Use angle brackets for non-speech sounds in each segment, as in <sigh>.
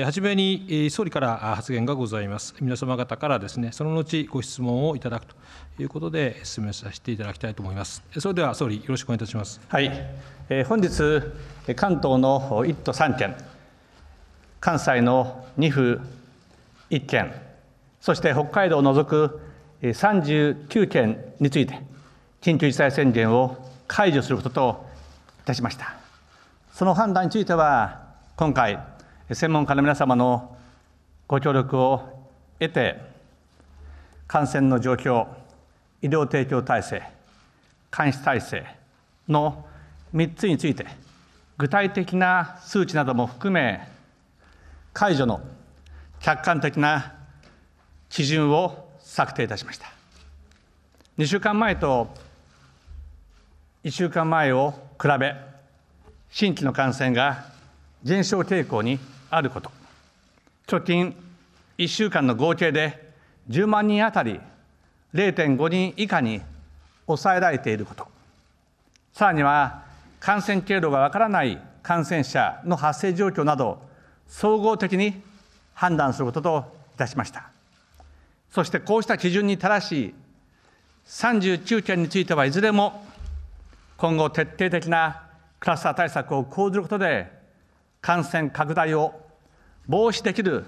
初めに総理から発言がございます。皆様方からですね、その後ご質問をいただくということで進めさせていただきたいと思います。それでは総理、よろしくお願いいたします。はい。え本日、関東の1都3県、関西の2府1県、そして北海道を除く39県について、緊急事態宣言を解除することといたしました。その判断については、今回、専門家の皆様のご協力を得て、感染の状況、医療提供体制、監視体制の3つについて、具体的な数値なども含め、解除の客観的な基準を策定いたしました。2週間前と1週間前を比べ、新規の感染が減少傾向にあること貯金1週間の合計で10万人当たり0.5人以下に抑えられていることさらには感染経路がわからない感染者の発生状況など総合的に判断することといたしましたそしてこうした基準に正しい39件についてはいずれも今後徹底的なクラスター対策を講ずることで感染拡大を防止できる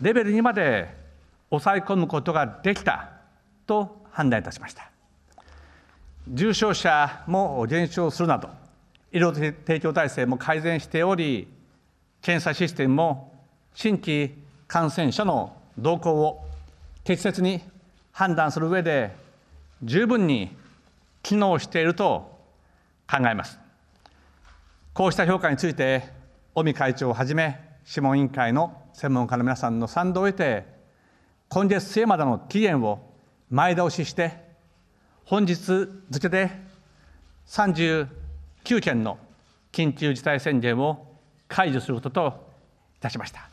レベルにまで抑え込むことができたと判断いたしました重症者も減少するなど医療提供体制も改善しており検査システムも新規感染者の動向を適切に判断する上で十分に機能していると考えますこうした評価について尾身会長をはじめ諮問委員会の専門家の皆さんの賛同を得て今月末までの期限を前倒しして本日付で39件の緊急事態宣言を解除することといたしました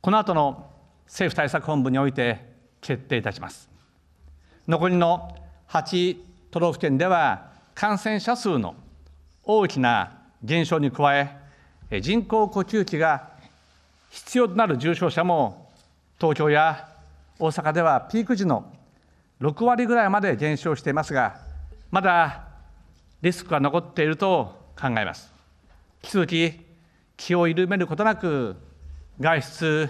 この後の政府対策本部において決定いたします残りの8都道府県では感染者数の大きな減少に加え人工呼吸器が必要となる重症者も東京や大阪ではピーク時の6割ぐらいまで減少していますが、まだリスクは残っていると考えます。引き続き気を緩めることなく、外出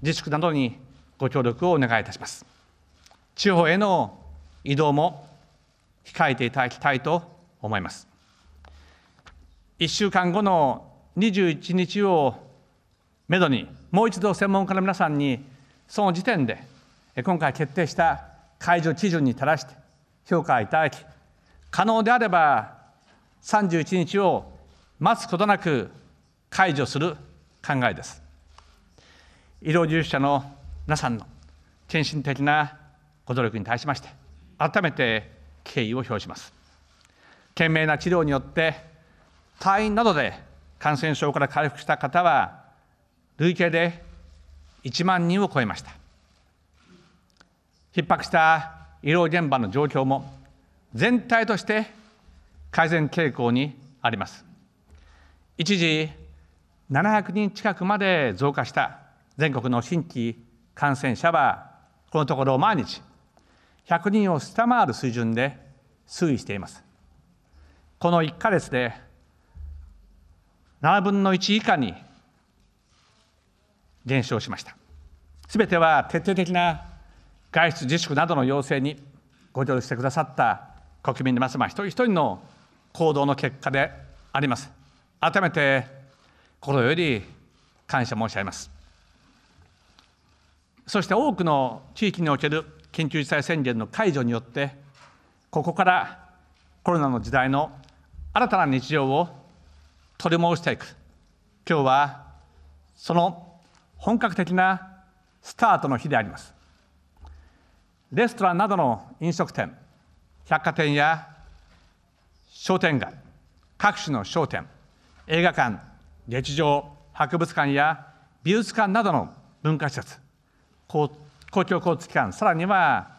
自粛などにご協力をお願いいたします。地方への移動も控えていただきたいと思います。1週間後の21日をめどにもう一度専門家の皆さんにその時点で今回決定した解除基準に照らして評価いただき可能であれば31日を待つことなく解除する考えです医療従事者の皆さんの献身的なご努力に対しまして改めて敬意を表します懸命な治療によって退院などで感染症から回復した方は累計で1万人を超えました逼迫した医療現場の状況も全体として改善傾向にあります一時700人近くまで増加した全国の新規感染者はこのところ毎日100人を下回る水準で推移していますこの1か月で7分の1以下に減少しました。すべては徹底的な外出自粛などの要請にご協力してくださった国民の皆様一人一人の行動の結果であります。改めて心より感謝申し上げます。そして多くの地域における緊急事態宣言の解除によって、ここからコロナの時代の新たな日常を取り戻していく。今日はその本格的なスタートの日でありますレストランなどの飲食店百貨店や商店街各種の商店映画館劇場博物館や美術館などの文化施設公共交通機関さらには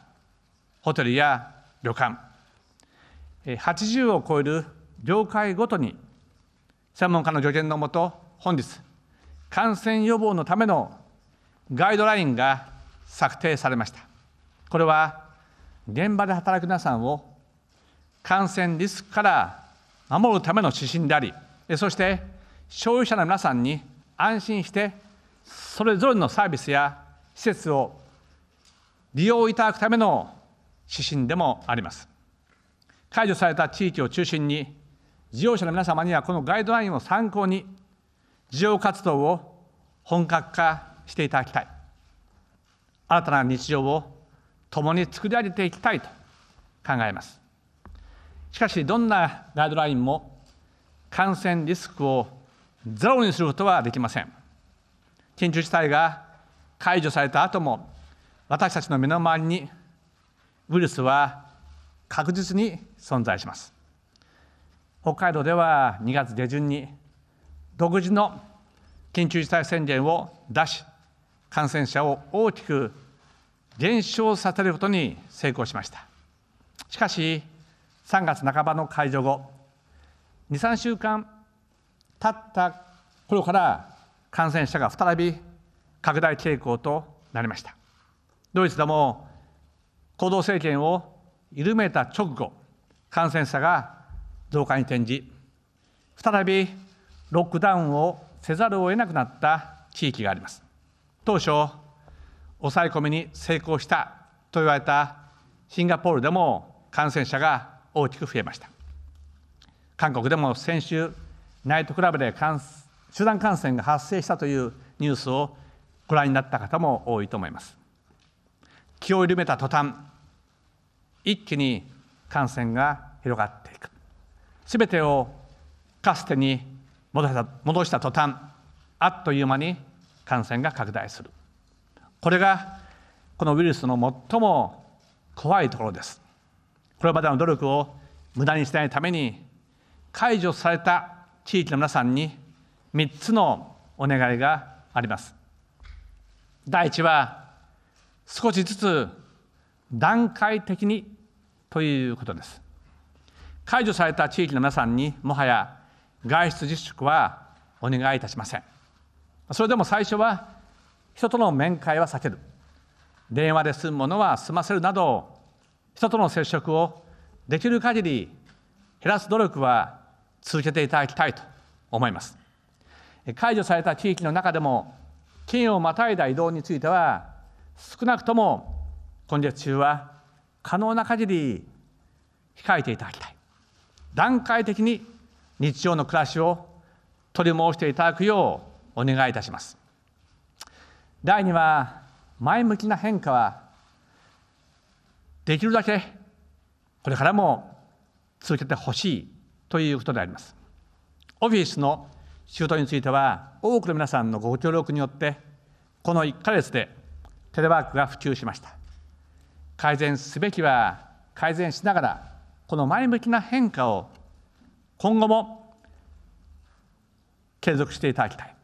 ホテルや旅館80を超える業界ごとに専門家の助言のもと本日感染予防のためのガイドラインが策定されました。これは現場で働く皆さんを感染リスクから守るための指針であり、そして消費者の皆さんに安心してそれぞれのサービスや施設を利用いただくための指針でもあります。解除された地域を中心に事業者の皆様にはこのガイドラインを参考に事業活動を本格化していただきたい新たな日常を共に作り上げていきたいと考えますしかしどんなガイドラインも感染リスクをゼロにすることはできません緊急事態が解除された後も私たちの目のりにウイルスは確実に存在します北海道では2月下旬に独自の緊急事態宣言を出し、感染者を大きく減少させることに成功しました。しかし、3月半ばの解除後、2、3週間経った頃から感染者が再び拡大傾向となりました。ドイツでも行動制限を緩めた直後、感染者が増加に転じ、再びロックダウンをせざるを得なくなった地域があります当初抑え込みに成功したと言われたシンガポールでも感染者が大きく増えました韓国でも先週ナイトクラブで集団感染が発生したというニュースをご覧になった方も多いと思います気を緩めた途端一気に感染が広がっていくすべてをかつてに戻した戻した途端あっという間に感染が拡大するこれがこのウイルスの最も怖いところですこれまでの努力を無駄にしないために解除された地域の皆さんに3つのお願いがあります第一は少しずつ段階的にということです解除された地域の皆さんにもはや外出自粛はお願いいたしませんそれでも最初は人との面会は避ける電話で済むものは済ませるなど人との接触をできる限り減らす努力は続けていただきたいと思います解除された地域の中でも県をまたいだ移動については少なくとも今月中は可能な限り控えていただきたい段階的に日常の暮らしを取り戻していただくようお願いいたします第2は前向きな変化はできるだけこれからも続けてほしいということでありますオフィスの仕事については多くの皆さんのご協力によってこの1ヶ月でテレワークが普及しました改善すべきは改善しながらこの前向きな変化を今後も継続していただきたい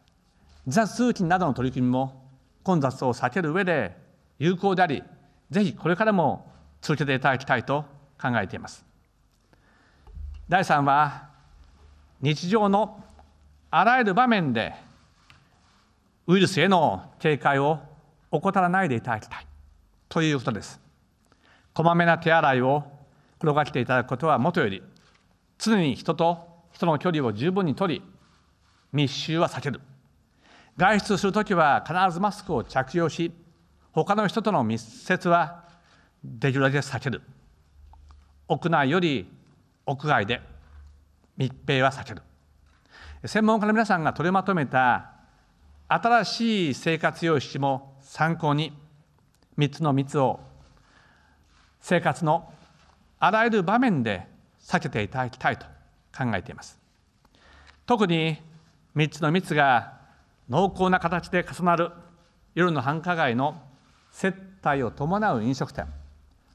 雑通勤などの取り組みも混雑を避ける上で有効でありぜひこれからも続けていただきたいと考えています第3は日常のあらゆる場面でウイルスへの警戒を怠らないでいただきたいということですこまめな手洗いを心がけていただくことはもとより常に人と人の距離を十分に取り密集は避ける外出する時は必ずマスクを着用し他の人との密接はできるだけ避ける屋内より屋外で密閉は避ける専門家の皆さんが取りまとめた新しい生活様式も参考に3つの密を生活のあらゆる場面で避けていただきたいと考えています。特に3つの密が濃厚な形で重なる夜の繁華街の接待を伴う飲食店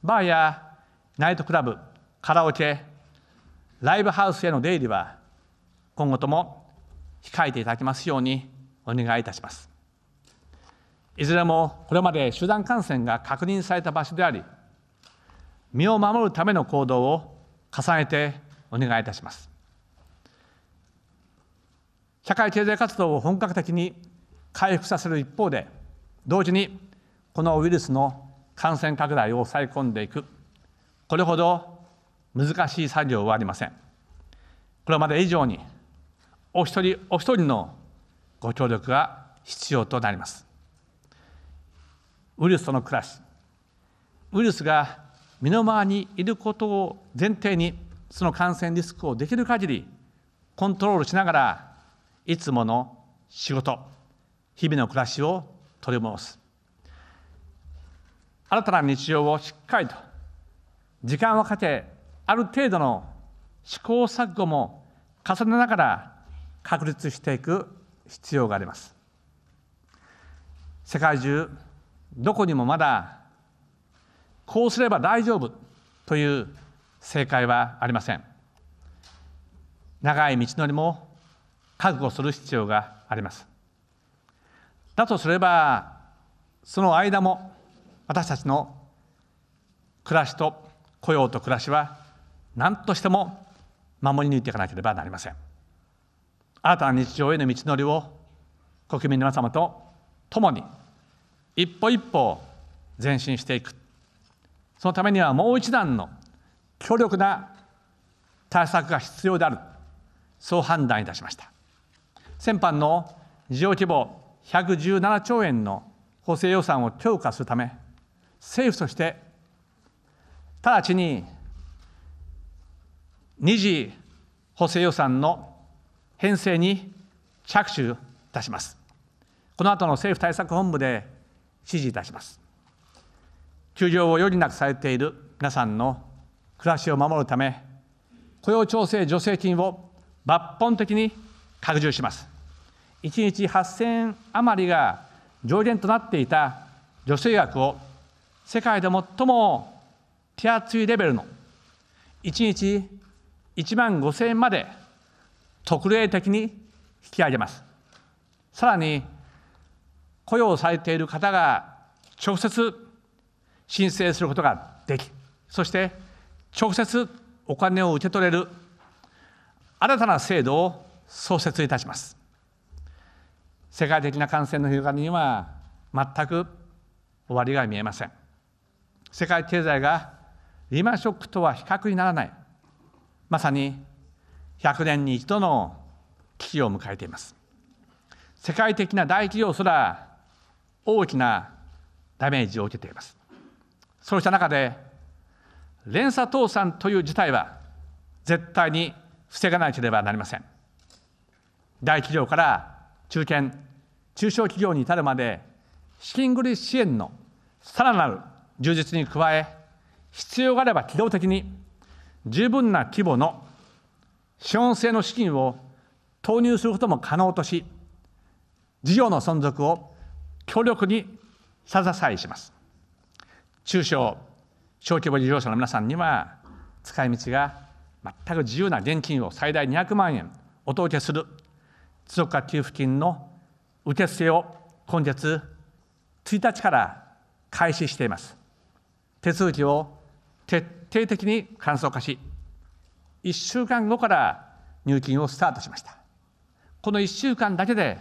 バーやナイトクラブカラオケライブハウスへの出入りは今後とも控えていただきますようにお願いいたしますいずれもこれまで集団感染が確認された場所であり身を守るための行動を重ねてお願いいたします。社会経済活動を本格的に回復させる一方で、同時にこのウイルスの感染拡大を抑え込んでいく、これほど難しい作業はありません。これまで以上に、お一人お一人のご協力が必要となります。ウイルスとの暮らし、ウイルスが身の回りにいることを前提にその感染リスクをできる限りコントロールしながらいつもの仕事日々の暮らしを取り戻す新たな日常をしっかりと時間をかけある程度の試行錯誤も重ねながら確立していく必要があります世界中どこにもまだこうすれば大丈夫という正解はありません長い道のりも覚悟する必要がありますだとすればその間も私たちの暮らしと雇用と暮らしは何としても守り抜いていかなければなりません新たな日常への道のりを国民の皆様と共に一歩一歩前進していくそのためにはもう一段の強力な対策が必要であるそう判断いたしました先般の事業規模117兆円の補正予算を強化するため政府として直ちに2次補正予算の編成に着手いたしますこの後の政府対策本部で指示いたします休業を余儀なくされている皆さんの暮らしを守るため、雇用調整助成金を抜本的に拡充します。1日8000円余りが上限となっていた助成額を世界で最も手厚いレベルの1日1万5000円まで特例的に引き上げます。さらに雇用されている方が直接申請することができそして直接お金を受け取れる新たな制度を創設いたします世界的な感染の広がりには全く終わりが見えません世界経済がリーマンショックとは比較にならないまさに100年に一度の危機を迎えています世界的な大企業すら大きなダメージを受けていますそうした中で連鎖倒産という事態は絶対に防がなければなりません大企業から中堅中小企業に至るまで資金繰り支援のさらなる充実に加え必要があれば機動的に十分な規模の資本性の資金を投入することも可能とし事業の存続を強力に支えします中小小規模事業者の皆さんには使い道が全く自由な現金を最大200万円お届けする持続化給付金の受付を今月1日から開始しています手続きを徹底的に簡素化し1週間後から入金をスタートしましたこの1週間だけで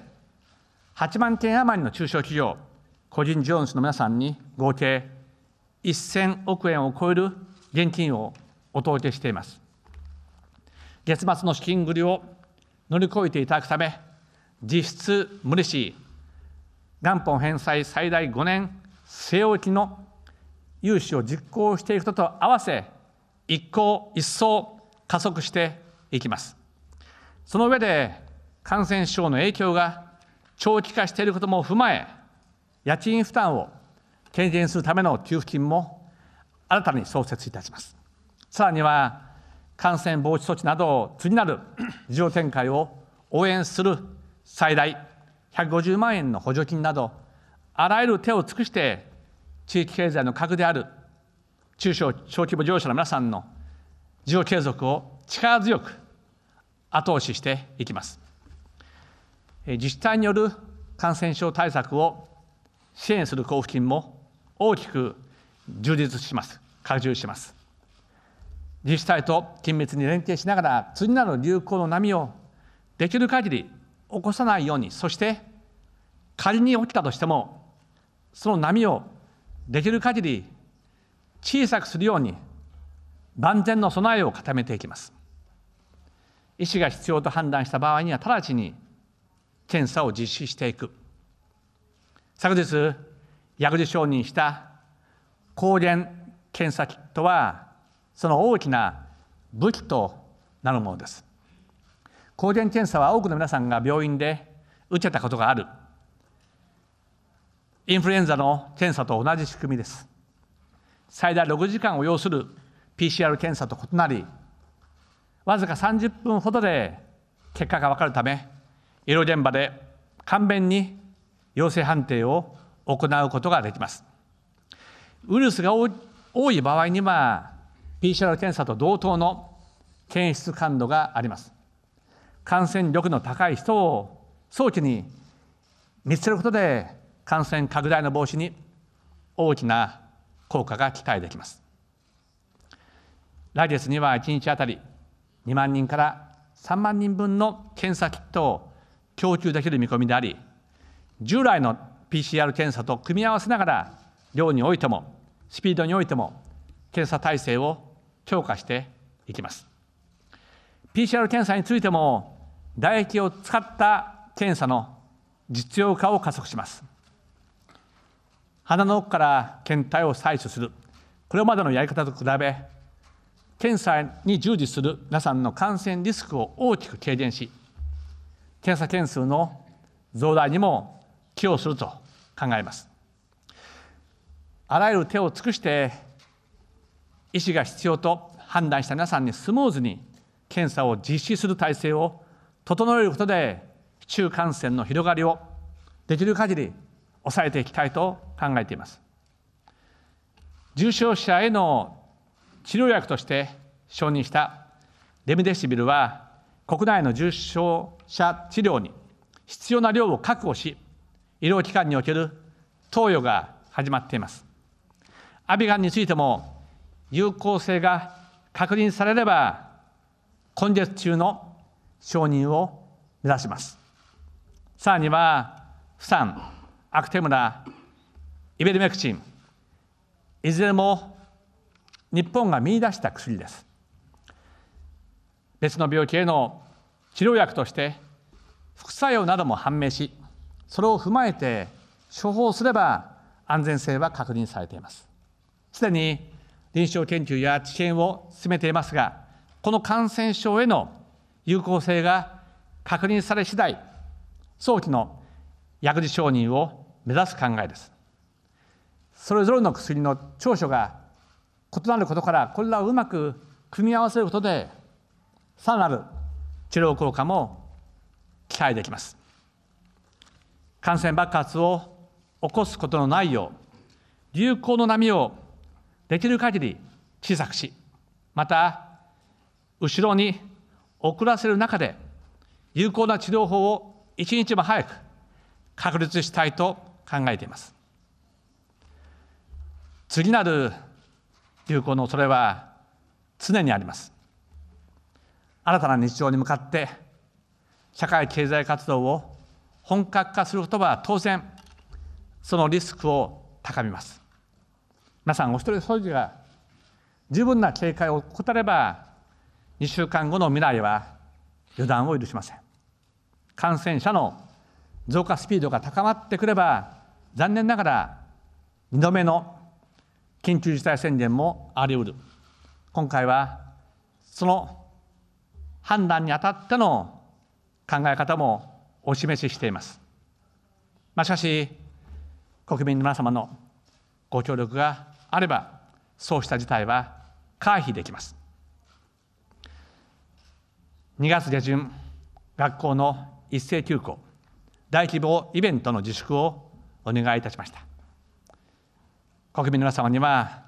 8万件余りの中小企業個人事業主の皆さんに合計1000億円を超える現金をお届けしています。月末の資金繰りを乗り越えていただくため、実質無利子、元本返済最大5年据え置きの融資を実行していくことと合わせ、一向一層加速していきます。その上で、感染症の影響が長期化していることも踏まえ、家賃負担を権限するための給付金も新たに創設いたします。さらには、感染防止措置など次なる <clears throat> 事業展開を応援する最大150万円の補助金などあらゆる手を尽くして地域経済の核である中小小規模事業者の皆さんの事業継続を力強く後押ししていきます自治体による感染症対策を支援する交付金も大きく充実します拡充します自治体と緊密に連携しながら次なる流行の波をできる限り起こさないようにそして仮に起きたとしてもその波をできる限り小さくするように万全の備えを固めていきます医師が必要と判断した場合には直ちに検査を実施していく昨日薬事承認した抗原検査キットはその大きな武器となるものです抗原検査は多くの皆さんが病院で受けたことがあるインフルエンザの検査と同じ仕組みです最大6時間を要する PCR 検査と異なりわずか30分ほどで結果が分かるため医療現場で簡便に陽性判定を行うことができます。ウイルスが多い場合には PCR 検査と同等の検出感度があります。感染力の高い人を早期に見つけることで感染拡大の防止に大きな効果が期待できます。来月には1日あたり2万人から3万人分の検査キットを供給できる見込みであり従来の PCR 検査と組み合わせながら、量においても、スピードにおいても、検査体制を強化していきます。PCR 検査についても、唾液を使った検査の実用化を加速します。鼻の奥から検体を採取する、これまでのやり方と比べ、検査に従事する皆さんの感染リスクを大きく軽減し、検査件数の増大にも寄与すると考えますあらゆる手を尽くして医師が必要と判断した皆さんにスムーズに検査を実施する体制を整えることで市中感染の広がりをできる限り抑えていきたいと考えています重症者への治療薬として承認したレムデシビルは国内の重症者治療に必要な量を確保し医療機関における投与が始まっています。アビガンについても有効性が確認されれば今月中の承認を目指します。さらにはフサン、アクテムラ、イベルメクチン、いずれも日本が見出した薬です。別の病気への治療薬として副作用なども判明しそれを踏まえて処方すれば安全性は確認されていますすでに臨床研究や治験を進めていますがこの感染症への有効性が確認され次第早期の薬事承認を目指す考えですそれぞれの薬の長所が異なることからこれらをうまく組み合わせることでさらなる治療効果も期待できます感染爆発を起こすことのないよう、流行の波をできる限り小さくし、また、後ろに遅らせる中で、有効な治療法を一日も早く確立したいと考えています。次なる流行の恐れは常にあります。新たな日常に向かって社会経済活動を本格化することは当然そのリスクを高めます皆さんお一人一人が十分な警戒を怠れば2週間後の未来は予断を許しません感染者の増加スピードが高まってくれば残念ながら2度目の緊急事態宣言もあり得る今回はその判断にあたっての考え方もお示ししています。まあ、しかし、国民の皆様のご協力があれば、そうした事態は回避できます。2月下旬、学校の一斉休校、大規模イベントの自粛をお願いいたしました。国民の皆様には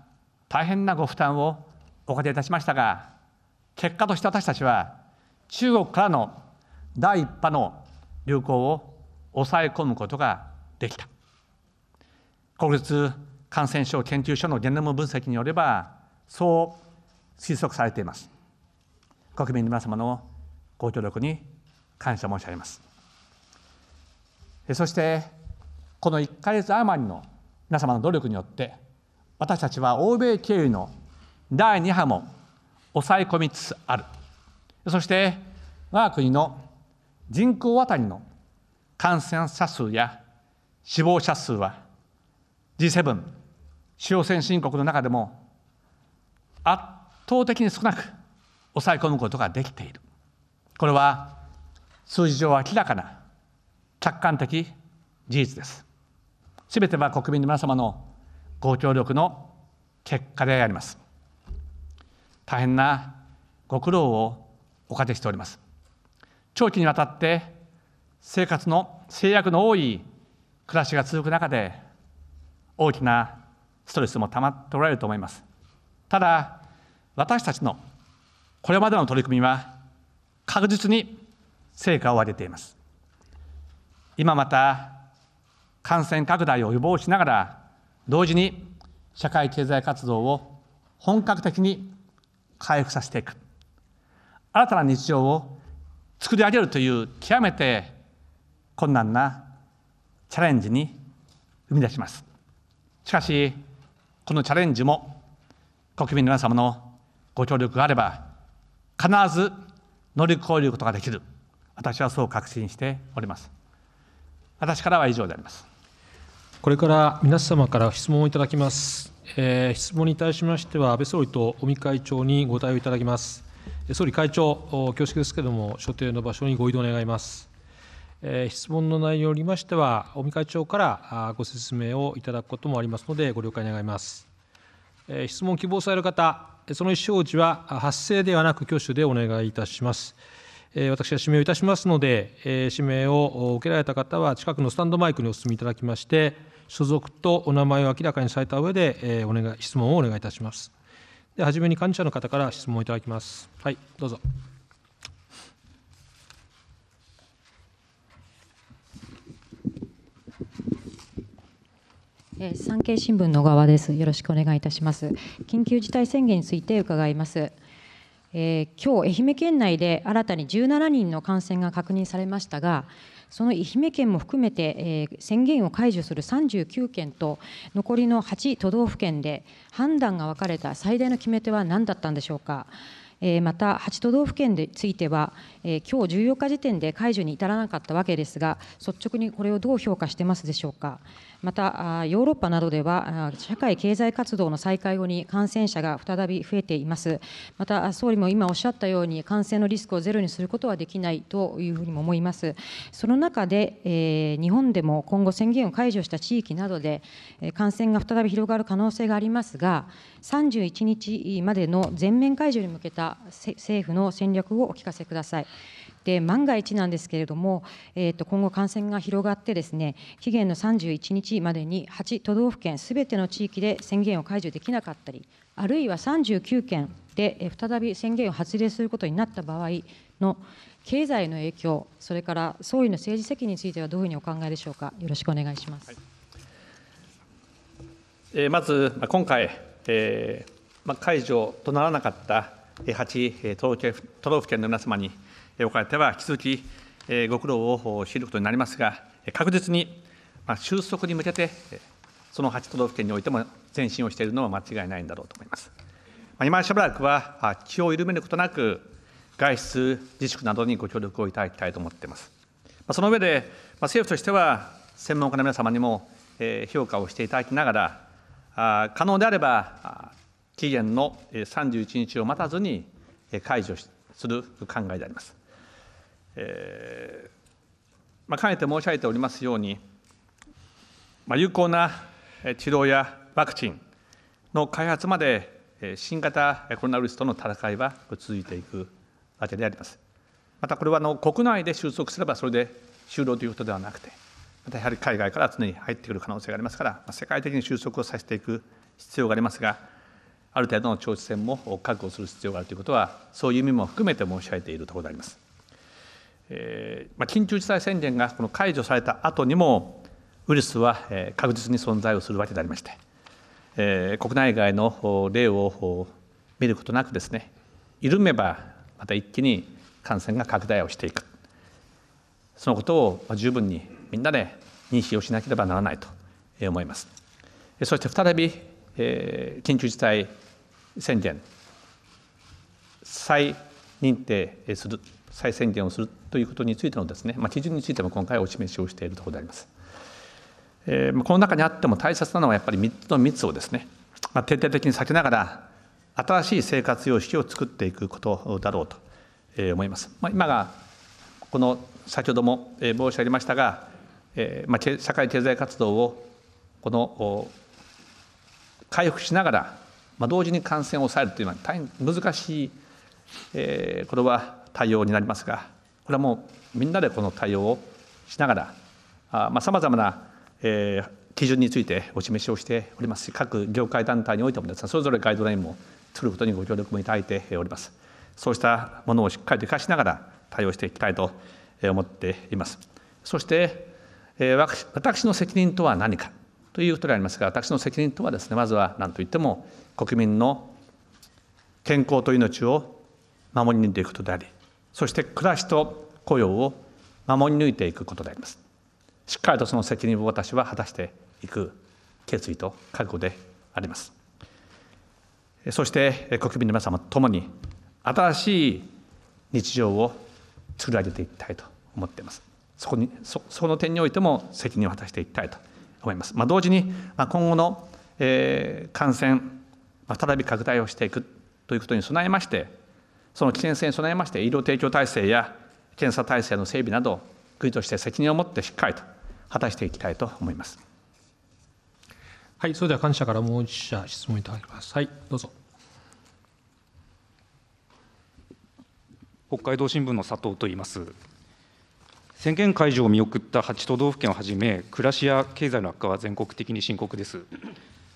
大変なご負担をおかけいたしましたが、結果として私たちは中国からの第1波の流行を抑え込むことができた国立感染症研究所のゲノム分析によればそう推測されています国民の皆様のご協力に感謝申し上げますそしてこの1か月余りの皆様の努力によって私たちは欧米経由の第2波も抑え込みつつあるそして我が国の人口当たりの感染者数や死亡者数は G7 主要先進国の中でも圧倒的に少なく抑え込むことができているこれは数字上明らかな客観的事実ですすべては国民の皆様のご協力の結果であります大変なご苦労をおかけしております長期にわたって生活の制約の多い暮らしが続く中で大きなストレスもたまっておられると思いますただ私たちのこれまでの取り組みは確実に成果を上げています今また感染拡大を予防しながら同時に社会経済活動を本格的に回復させていく新たな日常を作り上げるという極めて困難なチャレンジに生み出しますしかしこのチャレンジも国民の皆様のご協力があれば必ず乗り越えることができる私はそう確信しております私からは以上でありますこれから皆様から質問をいただきます、えー、質問に対しましては安倍総理と尾身会長にご対応いただきます総理、会長、恐縮ですけれども、所定の場所にご移動願います。質問の内容によりましては、尾身会長からご説明をいただくこともありますので、ご了解願います。質問希望される方、その意思表示は発生ではなく挙手でお願いいたします。私が指名をいたしますので、指名を受けられた方は、近くのスタンドマイクにお進みいただきまして、所属とお名前を明らかにされた上で、お願い、質問をお願いいたします。で初めに幹事社の方から質問をいただきます。はい、どうぞ。産経新聞の側です。よろしくお願いいたします。緊急事態宣言について伺います。えー、今日愛媛県内で新たに17人の感染が確認されましたが、その愛媛県も含めて、えー、宣言を解除する39県と、残りの8都道府県で判断が分かれた最大の決め手は何だったんでしょうか。また8都道府県については、今日14日時点で解除に至らなかったわけですが、率直にこれをどう評価してますでしょうか。またヨーロッパなどでは社会経済活動の再開後に感染者が再び増えていますまた総理も今おっしゃったように感染のリスクをゼロにすることはできないというふうにも思いますその中で、日本でも今後宣言を解除した地域などで感染が再び広がる可能性がありますが31日までの全面解除に向けた政府の戦略をお聞かせください。で万が一なんですけれども、えー、と今後、感染が広がってですね期限の31日までに8都道府県すべての地域で宣言を解除できなかったりあるいは39県で再び宣言を発令することになった場合の経済の影響、それから総理の政治責任についてはどういうふうにお考えでしょうか、よろしくお願いします。はい、まず、今回、えー、解除とならなかった8都道府県の皆様に、おかれては引き続き、えー、ご苦労を知ることになりますが、確実に、まあ、収束に向けて、その8都道府県においても前進をしているのは間違いないんだろうと思います。まあ、今しばらくは気を緩めることなく、外出自粛などにご協力をいただきたいと思っています。まあ、その上で、まあ、政府としては、専門家の皆様にも、えー、評価をしていただきながら、あ可能であれば、期限の31日を待たずに解除する考えであります。えーまあ、かねて申し上げておりますように、まあ、有効な治療やワクチンの開発まで新型コロナウイルスとの戦いは続いていくわけであります。またこれはあの国内で収束すればそれで終了ということではなくて、またやはり海外から常に入ってくる可能性がありますから、世界的に収束をさせていく必要がありますが、ある程度の長期戦も確保する必要があるということは、そういう意味も含めて申し上げているところであります。えまあ、緊急事態宣言がこの解除された後にも、ウイルスは、え確実に存在をするわけでありまして、えー、国内外の例を見ることなくですね、緩めばまた一気に感染が拡大をしていく、そのことを十分にみんなで認識をしなければならないと思います。そして再び、えー、緊急事態宣言、再認定する。再宣言をするということについてのですね、まあ、基準についても今回お示しをしているところであります。えー、この中にあっても大切なのはやっぱり3つの密をですね、まあ、徹底的に避けながら新しい生活様式を作っていくことだろうと思います。まあ、今がこの先ほども申し上げましたが、えー、まあ、社会経済活動をこの回復しながら、まあ、同時に感染を抑えるというのは大変難しい、えー、これは対応になりますが、これはもうみんなでこの対応をしながら、さまざ、まな、えー、基準についてお示しをしておりますし、各業界団体においてもです、ね、それぞれガイドラインも作ることにご協力もいただいております。そうしたものをしっかりと生かしながら対応していきたいと思っています。そして、えー、私の責任とは何かということでありますが、私の責任とはですね、まずは何といっても国民の健康と命を守り抜いていくことであり、そして暮らしと雇用を守り抜いていくことでありますしっかりとその責任を私は果たしていく決意と覚悟でありますそして国民の皆様ともに新しい日常を作り上げていきたいと思っていますそこにそその点においても責任を果たしていきたいと思います、まあ、同時に、まあ、今後の、えー、感染、まあ、再び拡大をしていくということに備えましてその危険性に備えまして医療提供体制や検査体制の整備など国として責任を持ってしっかりと果たしていきたいと思います。はい、それでは感謝からもう一社質問いただきます。はい、どうぞ。北海道新聞の佐藤と言います。宣言解除を見送った8都道府県をはじめ、暮らしや経済の悪化は全国的に深刻です。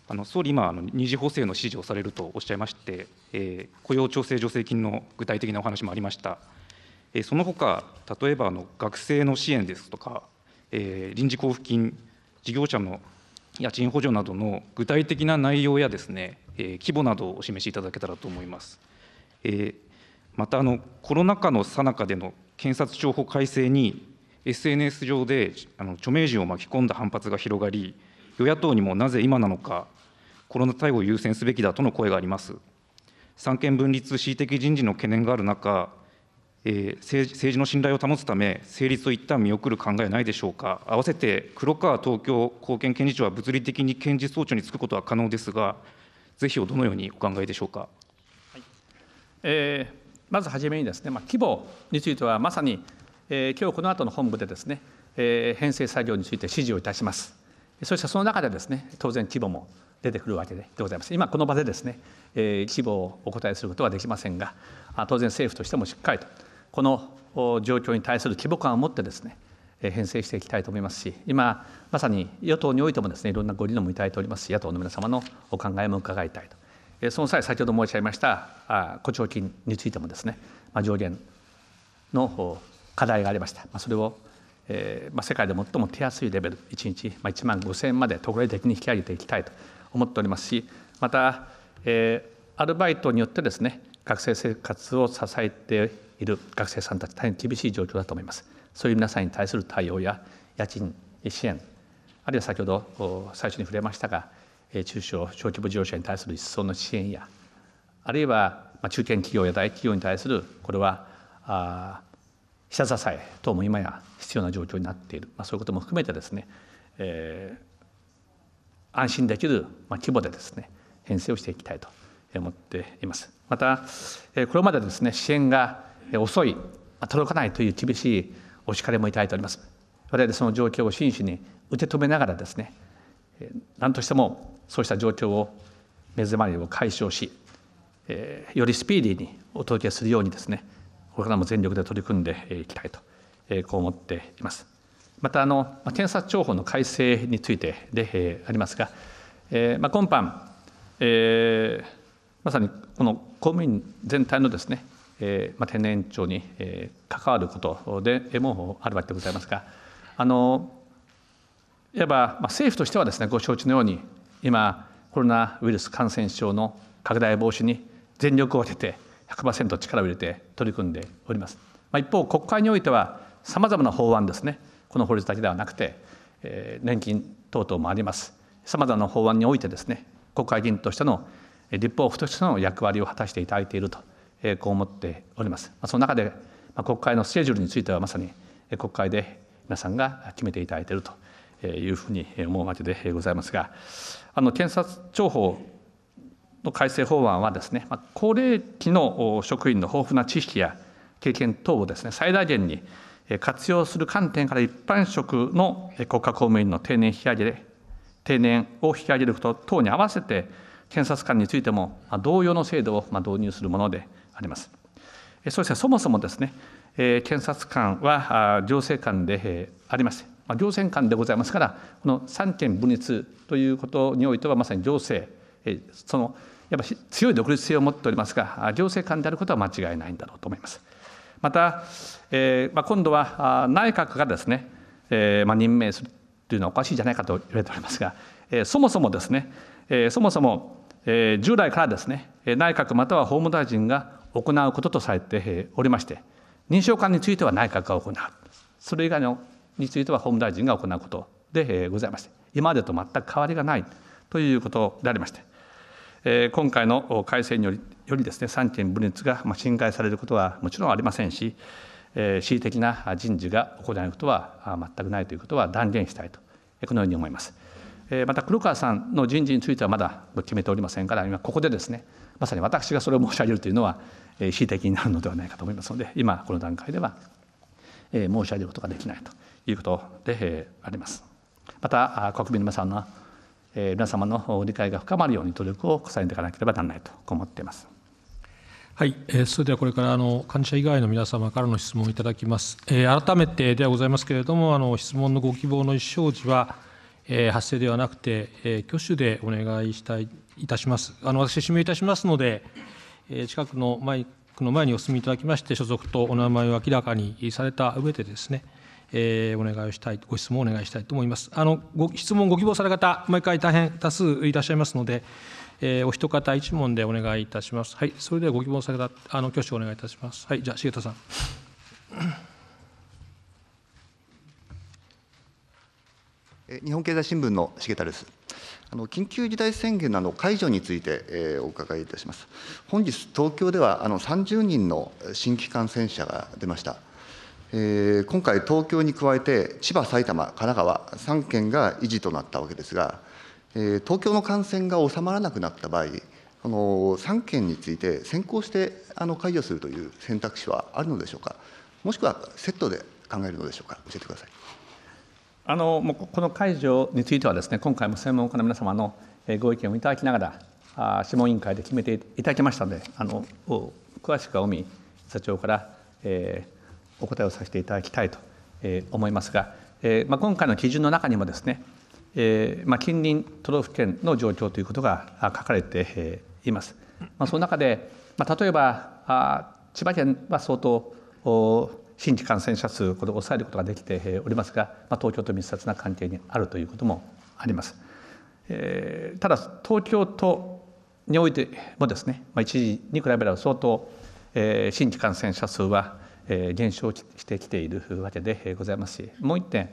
あの総理、今、二次補正の指示をされるとおっしゃいまして、えー、雇用調整助成金の具体的なお話もありました。えー、その他、例えばあの学生の支援ですとか、えー、臨時交付金、事業者の家賃補助などの具体的な内容やですね、えー、規模などをお示しいただけたらと思います。えー、またあの、コロナ禍のさなかでの検察庁法改正に、SNS 上であの著名人を巻き込んだ反発が広がり、与野党にもなぜ今なのかコロナ対応を優先すべきだとの声があります。三権分立恣意的人事の懸念がある中、えー、政治の信頼を保つため、成立を一旦見送る考えはないでしょうか、併せて黒川東京高検検事長は物理的に検事総長に就くことは可能ですが、ぜひをどのようにお考えでしょうか。はいえー、まずはじめにです、ね、まあ、規模については、まさに、えー、今日この後の本部でですね、ねえー、編成作業について指示をいたします。そしてその中でです、ね、当然、規模も出てくるわけでございます。今この場でですね、えー、規模をお答えすることはできませんが当然政府としてもしっかりとこの状況に対する規模感を持ってですね編成していきたいと思いますし今まさに与党においてもですねいろんなご理論もいただいておりますし野党の皆様のお考えも伺いたいとその際先ほど申し上げました補聴金についてもですね上限の課題がありましたそれを世界で最も手厚いレベル1日1万5000円まで特例的に引き上げていきたいと思っておりますし、また、えー、アルバイトによってですね、学生生活を支えている学生さんたち、大変厳しい状況だと思います。そういう皆さんに対する対応や家賃支援、あるいは先ほど最初に触れましたが、中小・小規模事業者に対する一層の支援や、あるいは中堅企業や大企業に対する、これはあ下支え等も今や必要な状況になっている、まあ、そういうことも含めてですね、えー、安心できる規模でですね編成をしていきたいと思っています。またこれまでですね支援が遅い届かないという厳しいお叱りもいただいております。我々その状況を真摯に受け止めながらですね何としてもそうした状況を目詰まりを解消し、えよりスピーディーにお届けするようにですねこれからも全力で取り組んでいきたいと、えこう思っています。またあの検察庁法の改正についてで、えー、ありますが、えーまあ、今般、えー、まさにこの公務員全体のですね、えーまあ、定年延長に、えー、関わることでもあるわけでございますがあのいわば、まあ、政府としてはですねご承知のように今コロナウイルス感染症の拡大防止に全力を当てて100%力を入れて取り組んでおります、まあ、一方国会においてはさまざまな法案ですねこの法律だけではなくて、えー、年金等々もあります。さまざまな法案においてですね、国会議員としての立法府としての役割を果たしていただいていると、えー、こう思っております。その中で、まあ、国会のスケジュールについてはまさに国会で皆さんが決めていただいているというふうに思うわけでございますが、あの検察庁法の改正法案はですね、まあ、高齢期の職員の豊富な知識や経験等をですね最大限に活用する観点から一般職の国家公務員の定年引き上げ、で、定年を引き上げること等に合わせて、検察官についても同様の制度を導入するものであります。そしてそもそもですね、検察官は行政官であります。行政官でございますから、この三権分立ということにおいては、まさに行政、そのやっぱり強い独立性を持っておりますが、行政官であることは間違いないんだろうと思います。また、えーまあ、今度は内閣がですね、えーまあ、任命するというのはおかしいじゃないかと言われておりますが、えー、そもそもですね、えー、そもそも、えー、従来からですね内閣または法務大臣が行うこととされておりまして認証官については内閣が行うそれ以外のについては法務大臣が行うことでございまして今までと全く変わりがないということでありまして。え今回の改正によりよりですね、三権分立が侵害されることはもちろんありませんし、え恣意的な人事が行われることは全くないということは断言したいと、このように思います。また黒川さんの人事についてはまだ決めておりませんから、今ここでですね、まさに私がそれを申し上げるというのは、恣意的になるのではないかと思いますので、今、この段階では申し上げることができないということであります。また、国民の皆さんのえ皆様の理解が深まるように努力を重ねていかなければならないと思っています。はい、えー、それではこれからあの患者以外の皆様からの質問をいただきます。えー、改めてではございますけれども、あの質問のご希望の意思表示は、えー、発生ではなくて、えー、挙手でお願いしたいいたします。あの私、指名いたしますので、えー、近くのマイクの前にお進みいただきまして、所属とお名前を明らかにされた上でですね、えー、お願いをしたい、ご質問をお願いしたいと思います。あのご質問、ご希望される方、毎回大変多数いらっしゃいますので、えー、お一方一問でお願いいたします。はい、それではご希望されたあの挙手をお願いいたします。はい、じゃあ、重田さん。日本経済新聞の重田です。あの緊急事態宣言のの解除について、えー、お伺いいたします。本日、東京ではあの30人の新規感染者が出ました。えー、今回、東京に加えて、千葉、埼玉、神奈川、3県が維持となったわけですが、えー、東京の感染が収まらなくなった場合、この3県について先行してあの解除するという選択肢はあるのでしょうか、もしくはセットで考えるのでしょうか、教えてください。あのもうこの解除についてはですね、今回も専門家の皆様のご意見をいただきながら、あ諮問委員会で決めていただきましたので、あの詳しくは尾身社長から、えー、お答えをさせていただきたいと思いますが、えーまあ、今回の基準の中にもですね、えーまあ、近隣都道府県の状況ということが書かれています。まあ、その中で、まあ、例えばあ千葉県は相当お新規感染者数これを抑えることができておりますが、まあ、東京と密接な関係にあるということもあります。えー、ただ東京都においてもですね、まあ、一時に比べれば相当、えー、新規感染者数は減少してきているわけでございますしもう一点、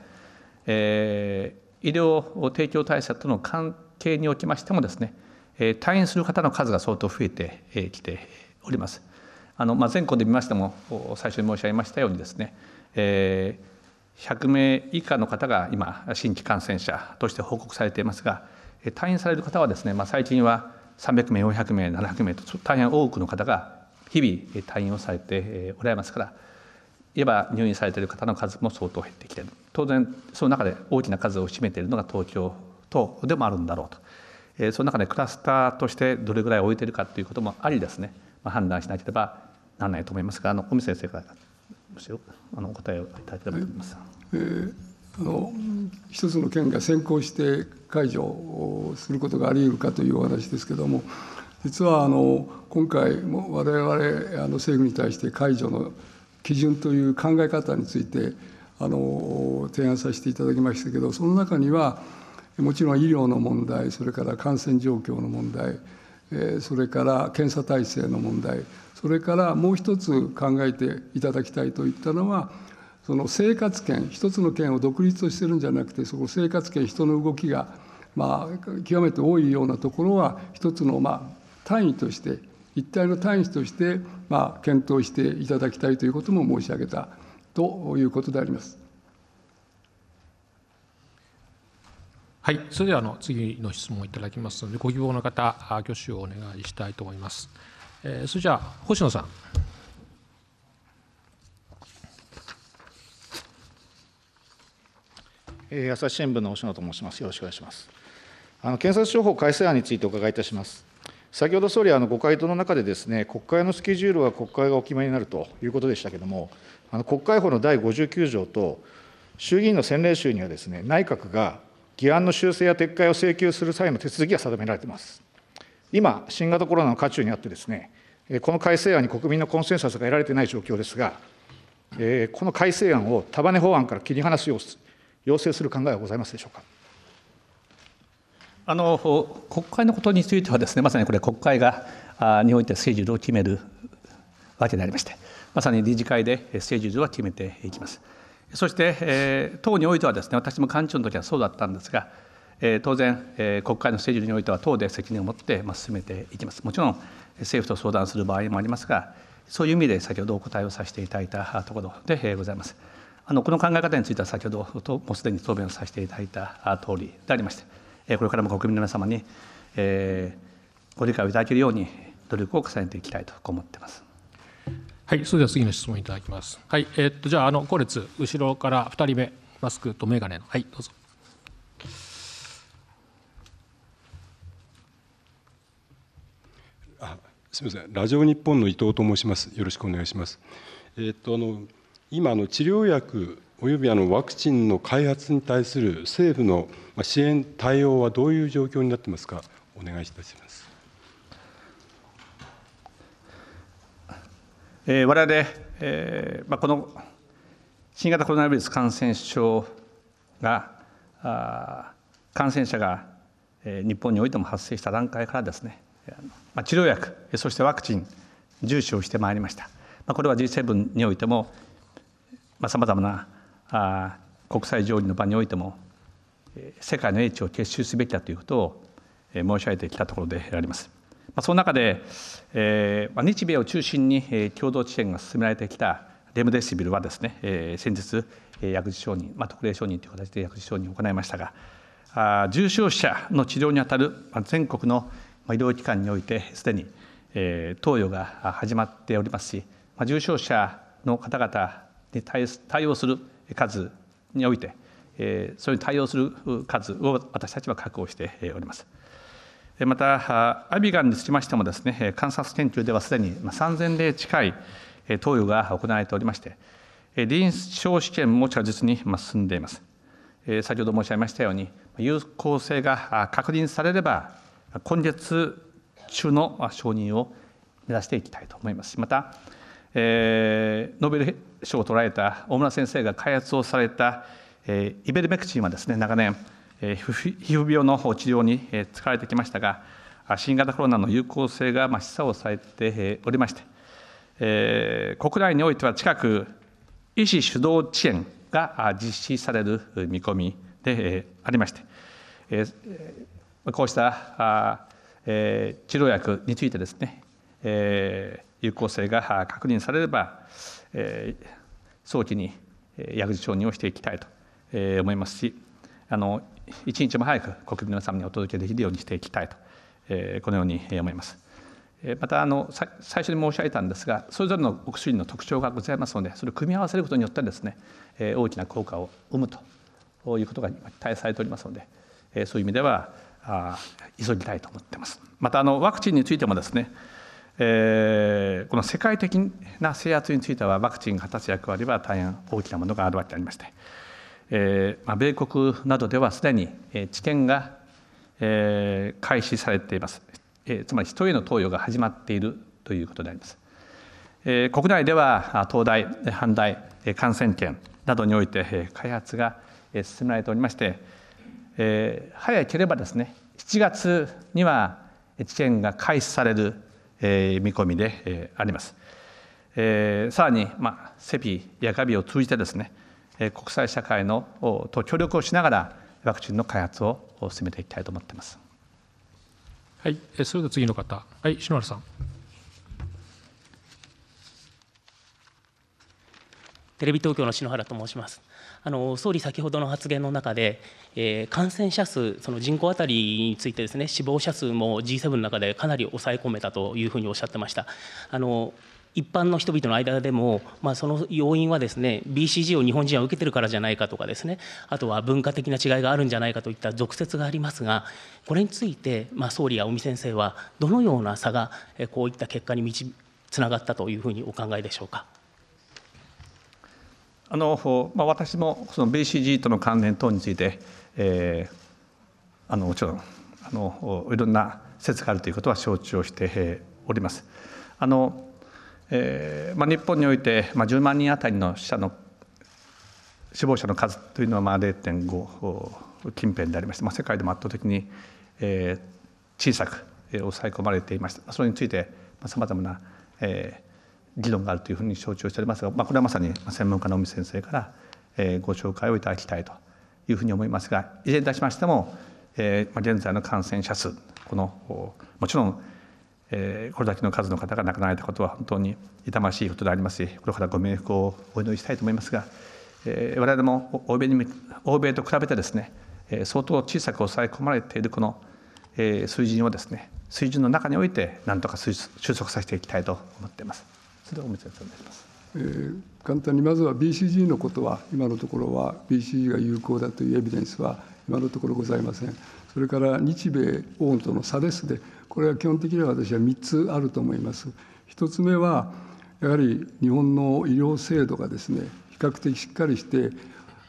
えー、医療提供体制との関係におきましてもですね退院する方の数が相当増えてきております。あのまあ、前後で見ましても最初に申し上げましたようにですね、え100名以下の方が今新規感染者として報告されていますが退院される方はですね、まあ、最近は300名400名700名と大変多くの方が日々退院をされておられますからいえば入院されている方の数も相当減ってきている当然その中で大きな数を占めているのが東京等でもあるんだろうと、えその中でクラスターとしてどれぐらい置いているかということもありですね、まあ、判断しなければならないと思いますがあの尾身先生からむしろあのお答えをいただければと思います。えあの一つの県が先行して解除をすることがあり得るかというお話ですけども実はあの今回も我々あの政府に対して解除の基準という考え方についてあの提案させていただきましたけどその中にはもちろん医療の問題それから感染状況の問題それから検査体制の問題それからもう一つ考えていただきたいといったのはその生活圏一つの圏を独立としてるんじゃなくてそこ生活圏人の動きがまあ極めて多いようなところは一つのまあ単位として一体の単位として、まあ、検討していただきたいということも申し上げたということであります。はい、それではあの次の質問をいただきますので、ご希望の方、挙手をお願いしたいと思います。えー、それじゃあ、星野さん。えー、朝日新聞の星野と申します。よろしくお願いします。あの検察庁法改正案についてお伺いいたします。先ほど総理、ご回答の中で、国会のスケジュールは国会がお決めになるということでしたけれども、国会法の第59条と、衆議院の専例集には、内閣が議案の修正や撤回を請求する際の手続きが定められています。今、新型コロナの渦中にあって、この改正案に国民のコンセンサスが得られていない状況ですが、この改正案を束ね法案から切り離すよう要請する考えはございますでしょうか。あの国会のことについてはです、ね、まさにこれ、国会がにおいて政治を決めるわけでありまして、まさに理事会で政治を決めていきます。そして、えー、党においてはです、ね、私も幹事長の時はそうだったんですが、えー、当然、えー、国会の政治においては党で責任を持って、まあ、進めていきます。もちろん政府と相談する場合もありますが、そういう意味で先ほどお答えをさせていただいたところでございます。あのこの考え方については、先ほどもうすでに答弁をさせていただいた通りでありまして。これからも国民の皆様に、えー、ご理解をいただけるように努力を重ねていきたいと思っています。はい、それでは次の質問いただきます。はい、えー、っとじゃああの後列後ろから二人目マスクとメガネのはいどうぞ。あすみませんラジオ日本の伊藤と申します。よろしくお願いします。えー、っとあの今の治療薬およびあのワクチンの開発に対する政府の支援、対応はどういう状況になってますか、お願いいたします。えー、我々、えーまあ、この新型コロナウイルス感染症があ感染者が、え日本においても発生した段階からですね、まあ、治療薬そしてワクチン重視をしてまいりました、まあ、これは G7 においてもさまざ、まなあ国際条理の場においても世界の英知を結集すべきだということを申し上げてきたところであります。まあ、その中で、えまあ、日米を中心に共同治験が進められてきたレムデシビルはですね、え先日薬事承認、まあ、特例承認という形で薬事承認を行いましたがあ重症者の治療にあたる、まあ、全国の医療機関においてすでに、え投与が始まっておりますし、まあ、重症者の方々に対応する数において、それに対応する数を私たちは確保しております。また、アビガンにつきましてもですね、観察研究ではすでに3000例近い投与が行われておりまして、臨床試験も着実に進んでいます。先ほど申し上げましたように、有効性が確認されれば、今月中の承認を目指していきたいと思いますまた、えー、ノーベル賞を取られた大村先生が開発をされた、えー、イベルメクチンはですね長年、えー、皮膚病の治療に、えー、使われてきましたが新型コロナの有効性が、まあ、示唆をされておりまして、えー、国内においては近く医師主導支援が実施される見込みで、えー、ありまして、えー、こうしたあ、えー、治療薬についてですね、えー有効性が確認されれば、え早期に薬事承認をしていきたいと思いますし、あの一日も早く国民の皆様にお届けできるようにしていきたいと、えこのように思います。またあの最初に申し上げたんですがそれぞれのお薬の特徴がございますのでそれを組み合わせることによってですね大きな効果を生むということが期待されておりますのでそういう意味では急ぎたいと思ってますまたあのワクチンについてもですねえー、この世界的な制圧についてはワクチンが果たす役割は大変大きなものがあるわけでありまして、えーまあ、米国などではすでに、えー、治験が、えー、開始されています、えー、つまり人への投与が始まっているということであります、えー、国内では東大阪大感染研などにおいて開発が進められておりまして、えー、早ければですね7月には治験が開始される見込みであります。さらに、まあ、セピやガビを通じてですね、国際社会のと協力をしながら、ワクチンの開発を進めていきたいと思っています。はい、それでは次の方、はい、篠原さん。テレビ東京の篠原と申します。あの総理、先ほどの発言の中で、えー、感染者数、その人口当たりについてですね、死亡者数も G7 の中でかなり抑え込めたというふうにおっしゃってました。あの一般の人々の間でも、まあ、その要因はですね BCG を日本人は受けてるからじゃないかとかですねあとは文化的な違いがあるんじゃないかといった俗説がありますがこれについて、まあ、総理や尾身先生はどのような差がこういった結果につながったというふうにお考えでしょうか。あの、まあ、私もその BCG との関連等について、えー、あのもちろんあのいろんな説があるということは承知をしております。あのえーまあ、日本において、まあ、10万人当たりの死者の死亡者の数というのはまあ0.5近辺でありまして、まあ、世界でも圧倒的に、えー、小さく抑え込まれていましたそれについてさまざまな、えー議論があるというふうに承知をしておりますが、まあ、これはまさに専門家の尾身先生からご紹介をいただきたいというふうに思いますがいずれにいたしましても現在の感染者数このもちろんこれだけの数の方が亡くなられたことは本当に痛ましいことでありますしこれからご冥福をお祈りしたいと思いますが我々も欧米に欧米と比べてですね相当小さく抑え込まれているこの水準をですね水準の中においてなんとか収束させていきたいと思っています。では、おさんお願いします。えー、簡単にまずは BCG のことは今のところは BCG が有効だというエビデンスは今のところございませんそれから日米欧との差ですでこれは基本的には私は3つあると思います1つ目はやはり日本の医療制度がですね比較的しっかりして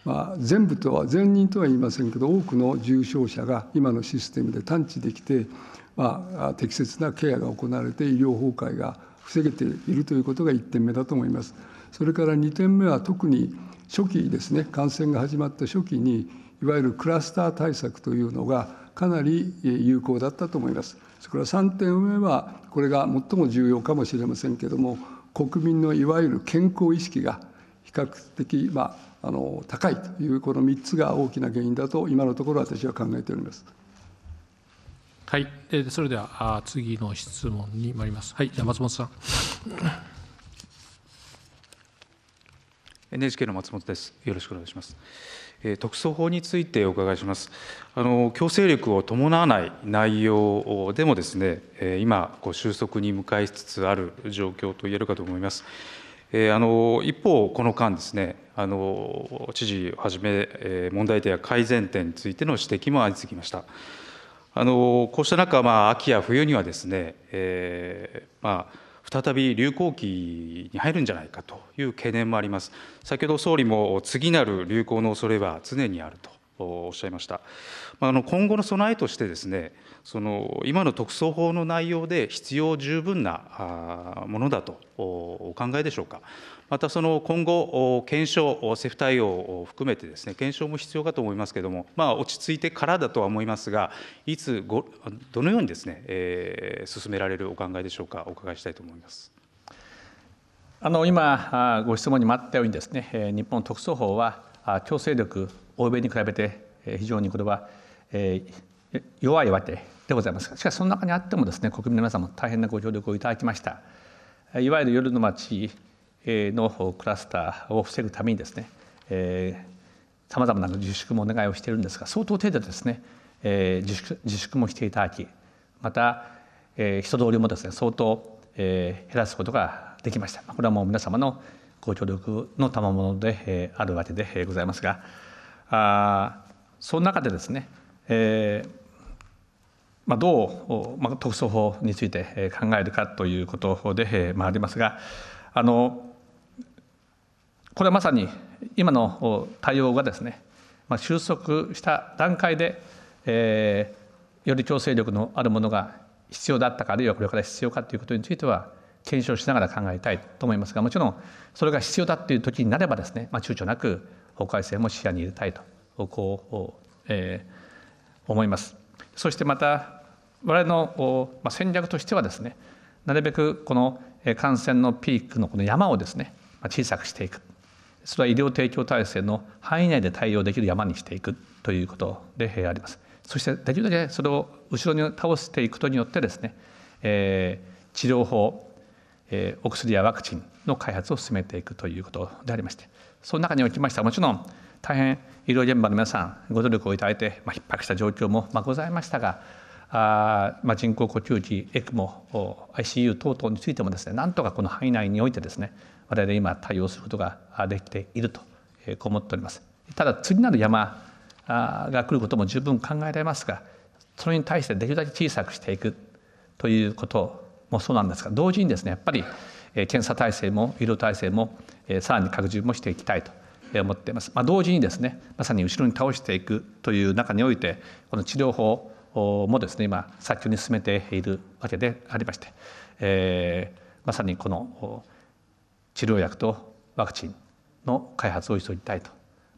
まあ、全部とは全人とは言いませんけど多くの重症者が今のシステムで探知できて、まあ、適切なケアが行われて医療崩壊が防げているということが1点目だと思います。それから2点目は特に初期ですね、感染が始まった初期に、いわゆるクラスター対策というのがかなり有効だったと思います。それから3点目は、これが最も重要かもしれませんけれども、国民のいわゆる健康意識が比較的、まあ、あの高いというこの3つが大きな原因だと今のところ私は考えております。はい、えそれではあ次の質問に参ります。はい、じゃ松本さん。NHK の松本です。よろしくお願いします。え特措法についてお伺いします。あの強制力を伴わない内容でもですね、え今こう収束に向かいつつある状況と言えるかと思います。えあの一方、この間ですね、あの知事をはじめ問題点や改善点についての指摘も相次ぎました。あのこうした中、まあ、秋や冬にはですね、えーまあ、再び流行期に入るんじゃないかという懸念もあります。先ほど総理も次なる流行の恐れは常にあるとおっしゃいました。まあ、あの今後の備えとしてですね、その今の特措法の内容で必要十分なものだとお考えでしょうか。またその今後、検証、政府対応を含めてですね、検証も必要かと思いますけれども、まあ、落ち着いてからだとは思いますが、いつご、どのようにですね、えー、進められるお考えでしょうか、お伺いしたいと思います。あの今、ご質問にもあったようにですね、日本特措法は強制力、欧米に比べて非常にこれは、え弱いわけでございます。しかしその中にあってもですね、国民の皆さんも大変なご協力をいただきました。いわゆる夜の街のクラスターを防ぐためにですねさまざまな自粛もお願いをしているんですが相当程度ですねえ自粛自粛もしていただきまたえ人通りもですね相当え減らすことができましたこれはもう皆様のご協力の賜物でえあるわけでございますがあその中でですね、えーまあ、どう、まあ、特措法について考えるかということで、まあ、ありますがあのこれはまさに今の対応がですね、まあ、収束した段階で、えー、より強制力のあるものが必要だったかあるいはこれから必要かということについては検証しながら考えたいと思いますがもちろんそれが必要だという時になればですね、まあ、躊躇なく法改正も視野に入れたいとこう、えー、思います。そしてまた我々の、ま戦略としてはですねなるべくこの感染のピークのこの山をですね小さくしていくそれは医療提供体制の範囲内で対応できる山にしていくということであります。そしてできるだけそれを後ろに倒していくことによってですね、えー、治療法、えー、お薬やワクチンの開発を進めていくということでありましてその中におきましてはもちろん大変医療現場の皆さんご努力をいただいて、まあ、逼迫した状況も、まあ、ございましたがあ、まあ、人工呼吸器エクモ ICU 等々についてもですねなんとかこの範囲内においてですね我々今対応することができていると、え思っております。ただ次なる山が来ることも十分考えられますがそれに対してできるだけ小さくしていくということもそうなんですが同時にですねやっぱり検査体制も医療体制もさらに拡充もしていきたいと思っています、まあ、同時にですねまさに後ろに倒していくという中においてこの治療法もですね今早急に進めているわけでありまして、えー、まさにこの治療薬とワクチンの開発を急ぎたいと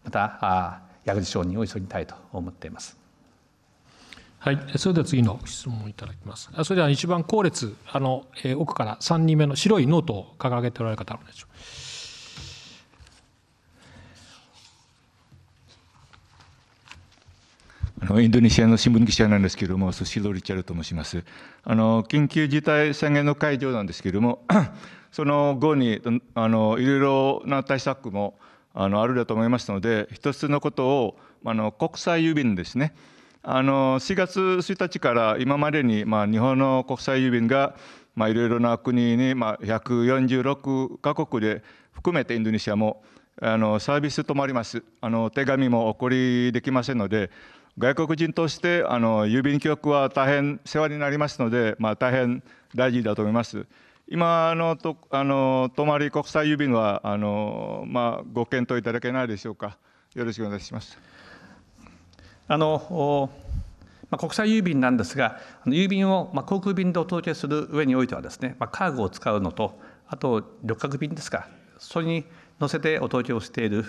また薬事承認を急ぎたいと思っています。はい、それでは次の質問をいただきます。それでは一番後列あの、え奥から3人目の白いノートを掲げておられる方お願いします。あのインドネシアの新聞記者なんですけれども、スシロ・リチャルと申します。あの緊急事態宣言の解除なんですけれども、その後にあのいろいろな対策もあのあるだと思いますので一つのことをあの国際郵便ですねあの4月1日から今までに、まあ、日本の国際郵便が、まあ、いろいろな国に、まあ、146カ国で含めてインドネシアもあのサービス止まりますあの手紙も送りできませんので外国人としてあの郵便局は大変世話になりますので、まあ、大変大事だと思います。今のとあの泊国際郵便はあの、まあ、ご検討いただけないでしょうか、よろしくお願いしますあの、まあ、国際郵便なんですが、郵便を、まあ、航空便でお届けする上においてはですね、まあ、カーゴを使うのと、あと旅客便ですか、それに乗せてお届けをしている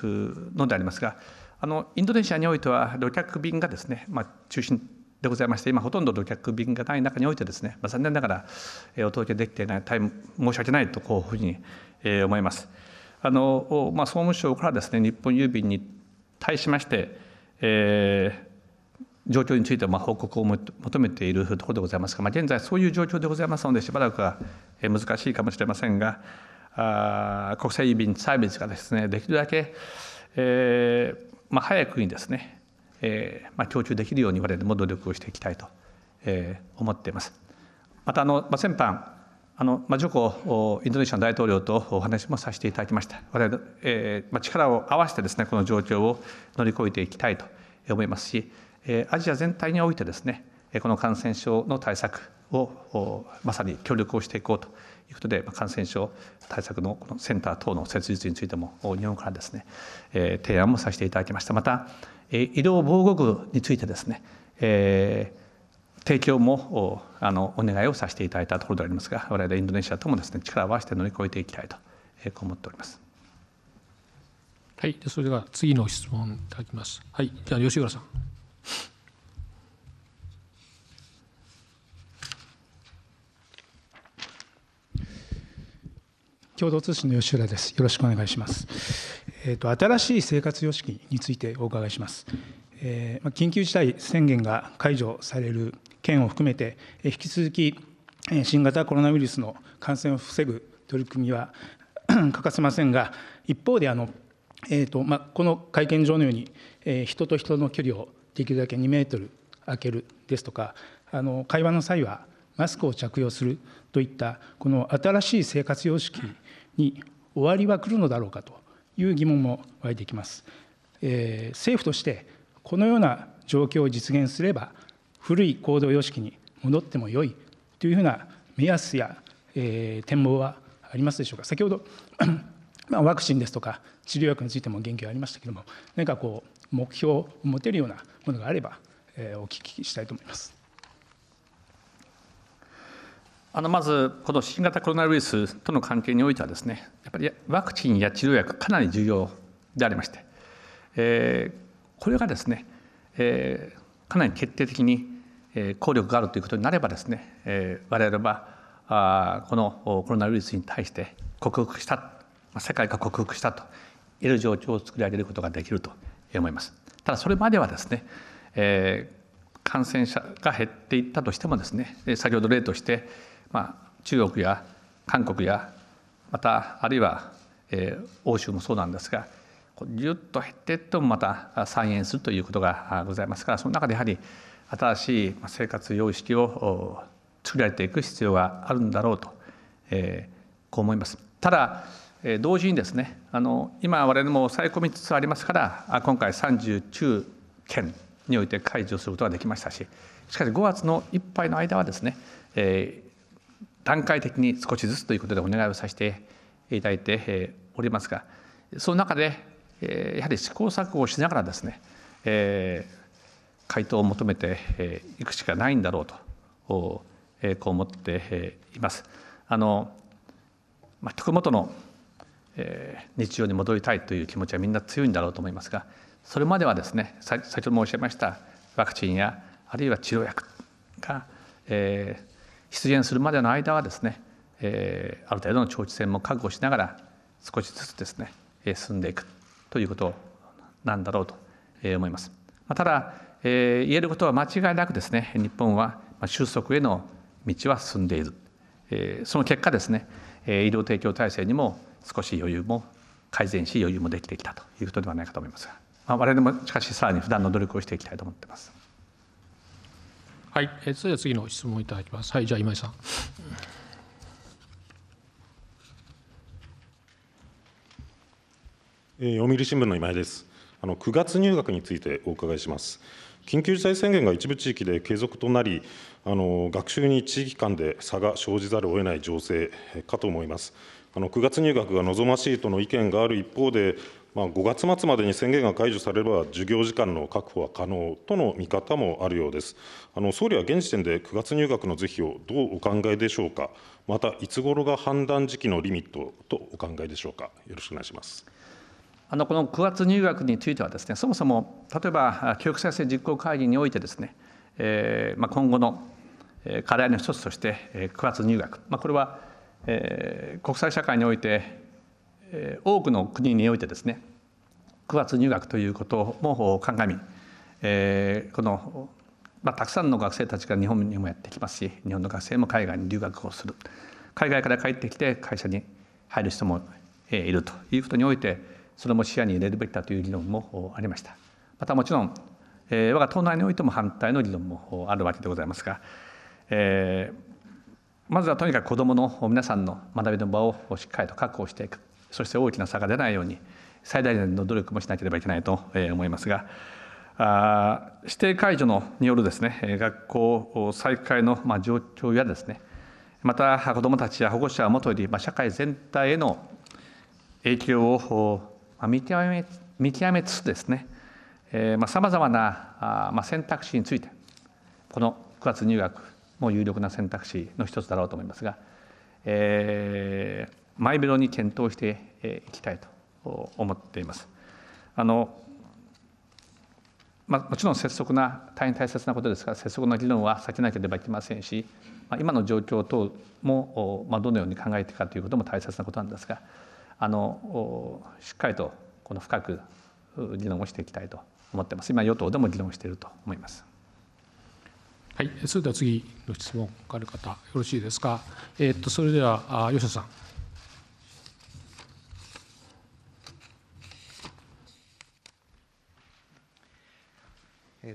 のでありますが、あのインドネシアにおいては、旅客便がですね、まあ、中心でございまして今ほとんど旅客便がない中においてですね、まあ、残念ながら、えお届けできていない大変申し訳ないとこういうふうに、え思います。あのまあ、総務省からですね日本郵便に対しまして、えー、状況についてまあ報告を求めているところでございますが、まあ、現在そういう状況でございますのでしばらくは難しいかもしれませんがあ国際郵便サービスがですねできるだけ、えーまあ、早くにですねえーまあ、供給できるように我々も努力をしていきたいと、えー、思っています。またあの、まあ、先般あの、まあ、ジョコインドネシアの大統領とお話もさせていただきました我々、えーまあ、力を合わせてですねこの状況を乗り越えていきたいと思いますし、えー、アジア全体においてですねこの感染症の対策をまさに協力をしていこうということで、感染症対策のこのセンター等の設立についても、日本からですね、提案もさせていただきました。また、移動防護具についてですね、えー、提供もあのお願いをさせていただいたところでありますが我々インドネシアともですね力を合わせて乗り越えていきたいと、えー、思っております。はい、それでは次の質問いただきます。はい、じゃあ吉浦さん。共同通信の吉浦です。よろしくお願いします。えーと、新しい生活様式についてお伺いします。えー、緊急事態宣言が解除される件を含めて、引き続き新型コロナウイルスの感染を防ぐ取り組みは <clears throat> 欠かせませんが、一方であの、えーとまこの会見場のように、えー、人と人の距離をできるだけ2メートル空けるですとか、あの会話の際はマスクを着用するといった、この新しい生活様式に終わりは来るのだろうかと。いう疑問も湧いてきます。えー、政府としてこのような状況を実現すれば古い行動様式に戻ってもよいというふうな目安や、えー、展望はありますでしょうか先ほど <coughs> まあ、ワクチンですとか治療薬についても言及ありましたけれども何かこう目標を持てるようなものがあれば、えー、お聞きしたいと思います。あのまず、この新型コロナウイルスとの関係においてはです、ね、やっぱりワクチンや治療薬、かなり重要でありまして、えー、これがですね、えー、かなり決定的に効力があるということになればですね、え我々はあこのコロナウイルスに対して克服した世界が克服したと言える状況を作り上げることができると思います。ただそれまではですね、えー、感染者が減っていったとしてもですね先ほど例としてまあ、中国や韓国やまたあるいは、えー、欧州もそうなんですがぎゅっと減っていってもまた再演するということがございますからその中でやはり新しい生活様式を作られていく必要があるんだろうと、えー、こう思います。ただ同時にですねあの今我々も抑え込みつつありますから今回39件において解除することができましたししかし5月のいっぱいの間はですね、えー、段階的に少しずつということでお願いをさせていただいておりますがその中でやはり試行錯誤をしながらですね、えー、回答を求めていくしかないんだろうと、えこう思っています。あのまあ、元の、え日常に戻りたいという気持ちはみんな強いんだろうと思いますがそれまではですね先ほど申し上げましたワクチンやあるいは治療薬が、えー、出現するまでの間はですね、えー、ある程度の長期戦も覚悟しながら少しずつですね進んでいくということなんだろうと思います。ただ、えー、言えることは間違いなくですね日本は収束への道は進んでいる、えー、その結果ですね医療提供体制にも少し余裕も改善し余裕もできてきたということではないかと思いますが、まあ、我々もしかしさらに普段の努力をしていきたいと思っています。はい、えー、それでは次の質問いただきます。はい、じゃあ今井さん。えー、読売新聞の今井です。あの9月入学についてお伺いします。緊急事態宣言が一部地域で継続となり、あの学習に地域間で差が生じざるを得ない情勢かと思います。あの9月入学が望ましいとの意見がある一方で、まあ、5月末までに宣言が解除されれば、授業時間の確保は可能との見方もあるようです。あの総理は現時点で9月入学の是非をどうお考えでしょうか、またいつ頃が判断時期のリミットとお考えでしょうか、よろしくお願いします。あのこの9月入学についてはですね、そもそも例えば教育再生実行会議においてですね、えーまあ、今後の課題の一つとして、9月入学、まあ、これは、えー、国際社会において多くの国においてですね9月入学ということも鑑み、えこの、まあ、たくさんの学生たちが日本にもやってきますし日本の学生も海外に留学をする海外から帰ってきて会社に入る人もいるということにおいてそれも視野に入れるべきだという議論もありましたまたもちろん、え我が党内においても反対の議論もあるわけでございますが、えー、まずはとにかく子どもの皆さんの学びの場をしっかりと確保していくそして大きな差が出ないように最大限の努力もしなければいけないと思いますが指定解除のによるですね学校再開の状況やですねまた子どもたちや保護者はもとより社会全体への影響を見極め見極めつつですねさまざ、まな選択肢についてこの9月入学も有力な選択肢の一つだろうと思いますが、えー、前広に検討していきたいと思っています。あのまあ、もちろん拙速な大変大切なことですが拙速な議論は避けなければいけませんし、まあ、今の状況等も、まあ、どのように考えていくかということも大切なことなんですがあのしっかりとこの深く議論をしていきたいと思ってます今与党でも議論していると思います。はい、それでは次の質問がある方よろしいですか。えー、っとそれでは吉田さん。